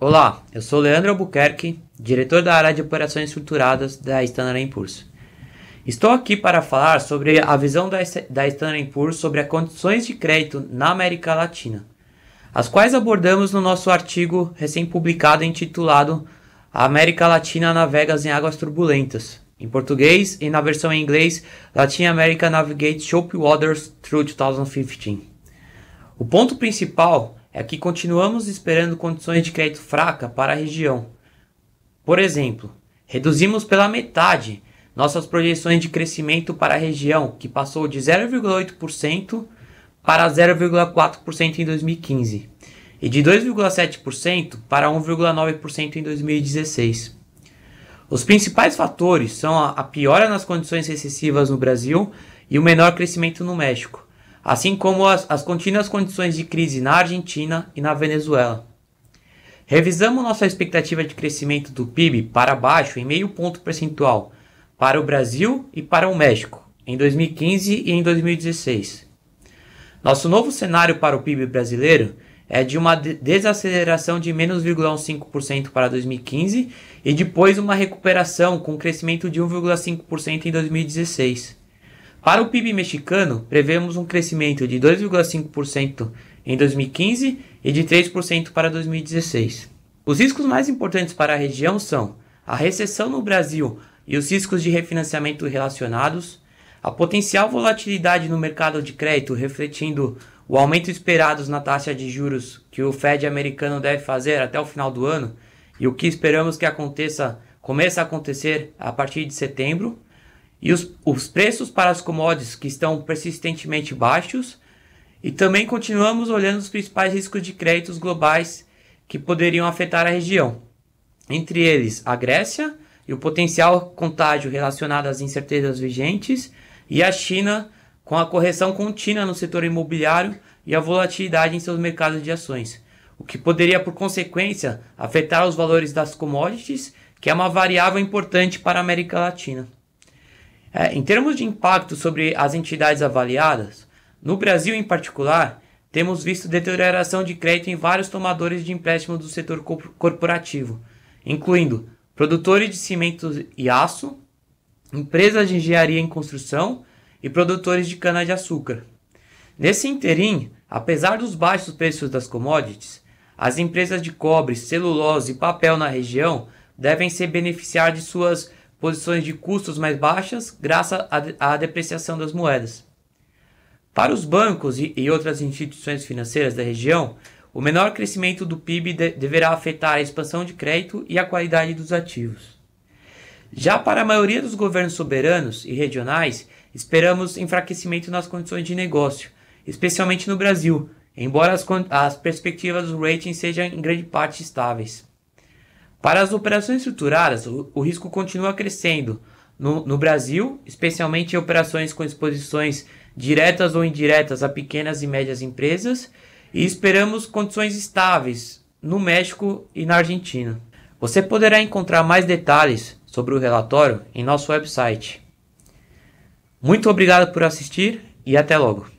Olá, eu sou Leandro Albuquerque, diretor da área de operações estruturadas da Standard Poor's. Estou aqui para falar sobre a visão da, Standard Poor's sobre as condições de crédito na América Latina, as quais abordamos no nosso artigo recém-publicado intitulado A América Latina Navegas em Águas Turbulentas, em português e na versão em inglês Latin America Navigates Choppy Waters Through 2015. O ponto principal é que continuamos esperando condições de crédito fraca para a região. Por exemplo, reduzimos pela metade nossas projeções de crescimento para a região, que passou de 0,8% para 0,4% em 2015 e de 2,7% para 1,9% em 2016. Os principais fatores são a piora nas condições recessivas no Brasil e o menor crescimento no México assim como as, as contínuas condições de crise na Argentina e na Venezuela. Revisamos nossa expectativa de crescimento do PIB para baixo em meio ponto percentual para o Brasil e para o México em 2015 e em 2016. Nosso novo cenário para o PIB brasileiro é de uma desaceleração de menos para 2015 e depois uma recuperação com crescimento de 1,5% em 2016. Para o PIB mexicano, prevemos um crescimento de 2,5% em 2015 e de 3% para 2016. Os riscos mais importantes para a região são a recessão no Brasil e os riscos de refinanciamento relacionados, a potencial volatilidade no mercado de crédito refletindo o aumento esperado na taxa de juros que o Fed americano deve fazer até o final do ano e o que esperamos que aconteça comece a acontecer a partir de setembro, e os, os preços para as commodities que estão persistentemente baixos, e também continuamos olhando os principais riscos de créditos globais que poderiam afetar a região, entre eles a Grécia e o potencial contágio relacionado às incertezas vigentes, e a China com a correção contínua no setor imobiliário e a volatilidade em seus mercados de ações, o que poderia, por consequência, afetar os valores das commodities, que é uma variável importante para a América Latina. É, em termos de impacto sobre as entidades avaliadas, no Brasil em particular, temos visto deterioração de crédito em vários tomadores de empréstimo do setor corporativo, incluindo produtores de cimento e aço, empresas de engenharia em construção e produtores de cana-de-açúcar. Nesse interim, apesar dos baixos preços das commodities, as empresas de cobre, celulose e papel na região devem se beneficiar de suas posições de custos mais baixas, graças à depreciação das moedas. Para os bancos e outras instituições financeiras da região, o menor crescimento do PIB de deverá afetar a expansão de crédito e a qualidade dos ativos. Já para a maioria dos governos soberanos e regionais, esperamos enfraquecimento nas condições de negócio, especialmente no Brasil, embora as, as perspectivas do rating sejam em grande parte estáveis. Para as operações estruturadas, o, o risco continua crescendo. No, no, Brasil, especialmente em operações com exposições diretas ou indiretas a pequenas e médias empresas, e esperamos condições estáveis no México e na Argentina. Você poderá encontrar mais detalhes sobre o relatório em nosso website. Muito obrigado por assistir e até logo!